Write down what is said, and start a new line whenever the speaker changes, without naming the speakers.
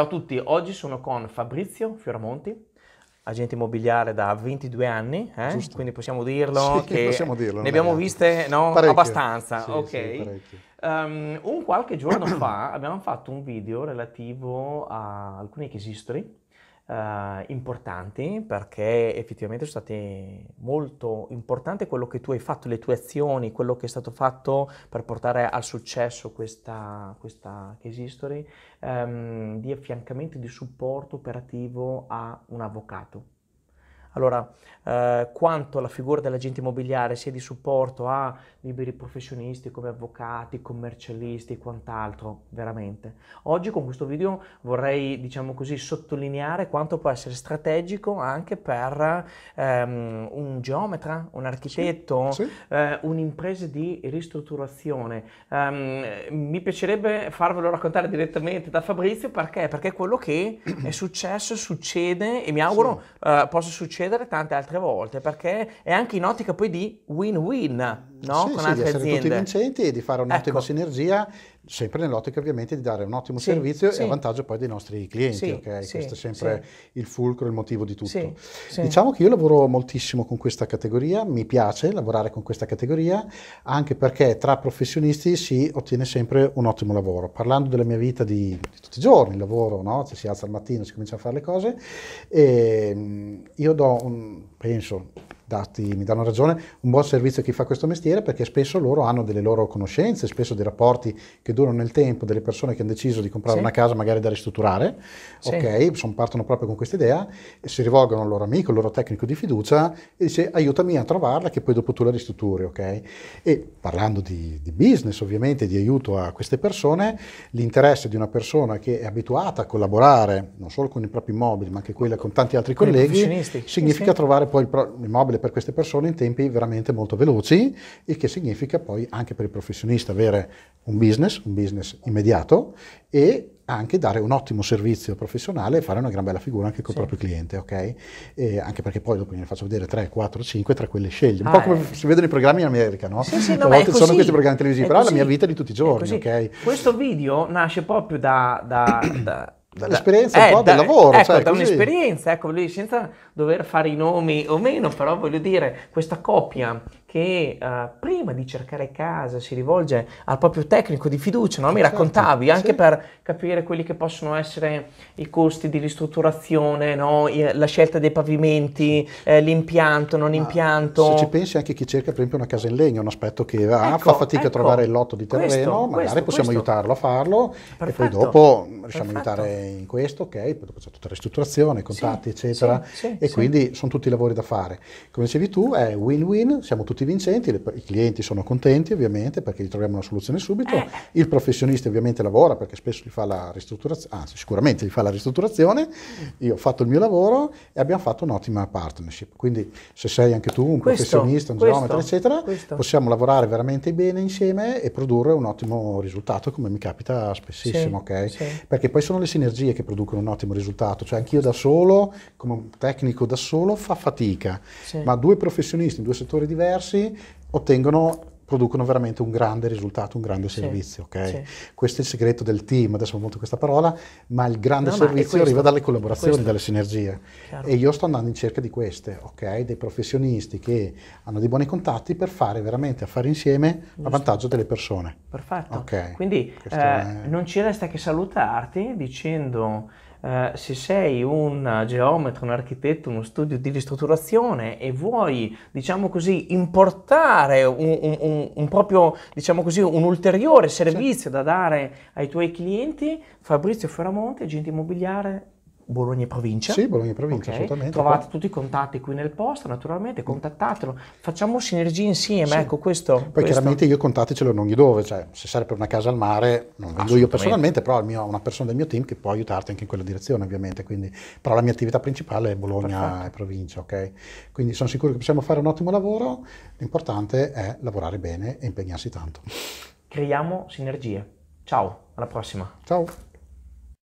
Ciao a tutti, oggi sono con Fabrizio Fioramonti, agente immobiliare da 22 anni, eh? quindi possiamo dirlo sì, che possiamo dirlo, ne abbiamo viste no? abbastanza. Sì, okay. sì, um, ehm, un qualche giorno fa abbiamo fatto un video relativo a alcuni case eh, importanti perché effettivamente sono state molto importanti quello che tu hai fatto, le tue azioni, quello che è stato fatto per portare al successo questa, questa case history ehm, di affiancamento e di supporto operativo a un avvocato. Allora, eh, quanto la figura dell'agente immobiliare sia di supporto a liberi professionisti come avvocati, commercialisti e quant'altro, veramente. Oggi con questo video vorrei, diciamo così, sottolineare quanto può essere strategico anche per ehm, un geometra, un architetto, sì, sì. Eh, un'impresa di ristrutturazione. Um, mi piacerebbe farvelo raccontare direttamente da Fabrizio perché? Perché quello che è successo succede e mi auguro sì. eh, possa succedere succedere tante altre volte perché è anche in ottica poi di win-win no? sì, con sì, altre di essere aziende. tutti
vincenti e di fare un'ottima ecco. sinergia, sempre nell'ottica ovviamente di dare un ottimo sì, servizio e a vantaggio poi dei nostri clienti, ok? Questo è sempre il fulcro, il motivo di tutto. Sì, Diciamo che io lavoro moltissimo con questa categoria, mi piace lavorare con questa categoria, anche perché tra professionisti si ottiene sempre un ottimo lavoro. Parlando della mia vita di, di tutti i giorni, il lavoro, no? Ci cioè, si alza al mattino, si comincia a fare le cose, e ehm, io do, un, penso, dati, mi danno ragione, un buon servizio a chi fa questo mestiere perché spesso loro hanno delle loro conoscenze, spesso dei rapporti che durano nel tempo, delle persone che hanno deciso di comprare sì. una casa magari da ristrutturare, sì. ok, son, partono proprio con questa idea e si rivolgono al loro amico, al loro tecnico di fiducia e dice aiutami a trovarla che poi dopo tu la ristrutturi, ok? E parlando di, di business ovviamente, di aiuto a queste persone, l'interesse di una persona che è abituata a collaborare non solo con i propri immobili ma anche quella con tanti altri colleghi, significa sì. trovare poi il pro- immobile accade per queste persone in tempi veramente molto veloci, il che significa poi anche per il professionista avere un business, un business immediato e anche dare un ottimo servizio professionale e fare una gran bella figura anche col sì. proprio cliente, ok? E anche perché poi dopo ne faccio vedere 3, 4, 5 tra quelle scegli. Un ah, po' come eh. si vedono i programmi in America, no? Sì, sì, no, volte sono questi programmi televisivi, però è la mia vita di tutti i giorni, ok?
Questo video nasce proprio da, da, da dall'esperienza eh, un po' da, del lavoro. Ecco, cioè, da così. un'esperienza, ecco, senza dover fare i nomi o meno, però voglio dire, questa coppia che eh, prima di cercare casa si rivolge al proprio tecnico di fiducia, no? mi certo, raccontavi, anche sì. per capire quelli che possono essere i costi di ristrutturazione, no? la scelta dei pavimenti, eh, l'impianto, non Ma impianto. Se ci
pensi anche chi cerca per esempio una casa in legno, un aspetto che ah, ecco, fa fatica ecco, a trovare il lotto di terreno, questo, magari questo, possiamo questo. aiutarlo a farlo Perfetto. e poi dopo riusciamo Perfetto. a aiutare in questo, ok, poi dopo c'è tutta la ristrutturazione, i contatti sì, eccetera sì, e quindi sono tutti lavori da fare. Come dicevi tu è win-win, siamo tutti tutti vincenti, le, i clienti sono contenti ovviamente perché gli troviamo una soluzione subito, eh. il professionista ovviamente lavora perché spesso gli fa la ristrutturazione, anzi sicuramente gli fa la ristrutturazione, io ho fatto il mio lavoro e abbiamo fatto un'ottima partnership. Quindi se sei anche tu un questo, professionista, un questo, geometra, eccetera, questo. possiamo lavorare veramente bene insieme e produrre un ottimo risultato come mi capita spessissimo, sì, ok? Sì. Perché poi sono le sinergie che producono un ottimo risultato, cioè anch'io da solo, come un tecnico da solo, fa fatica, sì. ma due professionisti in due settori diversi, scarsi ottengono producono veramente un grande risultato, un grande servizio. Sì, okay? sì. Questo è il segreto del team, adesso ho molto questa parola, ma il grande no, servizio questo, arriva dalle collaborazioni, dalle sinergie. Chiaro. E io sto andando in cerca di queste, okay? dei professionisti che hanno dei buoni contatti per fare veramente a fare insieme Giusto. a vantaggio delle persone. Perfetto. Okay?
Quindi eh, è... non ci resta che salutarti dicendo eh, se sei un geometra, un architetto, uno studio di ristrutturazione e vuoi, diciamo così, importare un, un, un, un proprio, diciamo così, un ulteriore certo. servizio certo. da dare ai tuoi clienti, Fabrizio Ferramonte, agente immobiliare, Bologna e provincia. Sì, Bologna e provincia, okay. assolutamente. Trovate qua. tutti i contatti qui nel posto, naturalmente, contattatelo, facciamo sinergie insieme, sì. ecco questo. Poi questo. chiaramente
io contatticelo in ogni dove, cioè se serve per una casa al mare, non vengo io personalmente, però ho una persona del mio team che può aiutarti anche in quella direzione ovviamente, quindi, però la mia attività principale è Bologna Perfetto. e provincia, ok? Quindi sono sicuro che possiamo fare un ottimo lavoro, l'importante è lavorare bene e impegnarsi tanto.
Creiamo sinergie. Ciao, alla prossima.
Ciao.